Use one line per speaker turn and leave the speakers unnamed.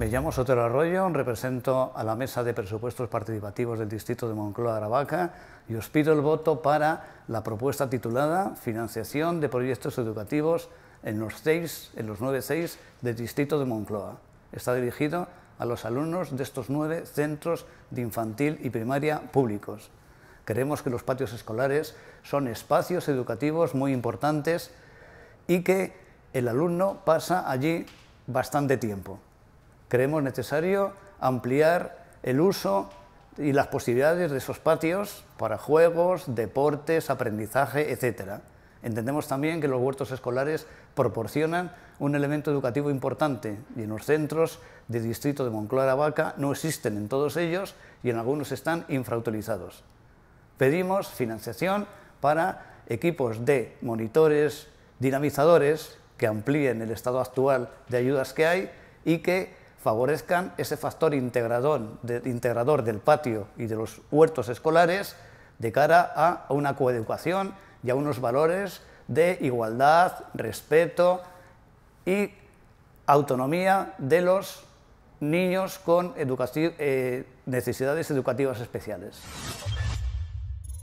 Me llamo Sotero Arroyo, represento a la Mesa de Presupuestos Participativos del Distrito de Moncloa-Aravaca y os pido el voto para la propuesta titulada Financiación de proyectos educativos en los, seis, en los del Distrito de Moncloa. Está dirigido a los alumnos de estos nueve centros de infantil y primaria públicos. Creemos que los patios escolares son espacios educativos muy importantes y que el alumno pasa allí bastante tiempo creemos necesario ampliar el uso y las posibilidades de esos patios para juegos, deportes, aprendizaje, etc. Entendemos también que los huertos escolares proporcionan un elemento educativo importante y en los centros de distrito de Moncloa Vaca no existen en todos ellos y en algunos están infrautilizados. Pedimos financiación para equipos de monitores, dinamizadores que amplíen el estado actual de ayudas que hay y que favorezcan ese factor integrador, integrador del patio y de los huertos escolares de cara a, una coeducación y a unos valores de igualdad, respeto y autonomía de los niños con eh, necesidades educativas especiales.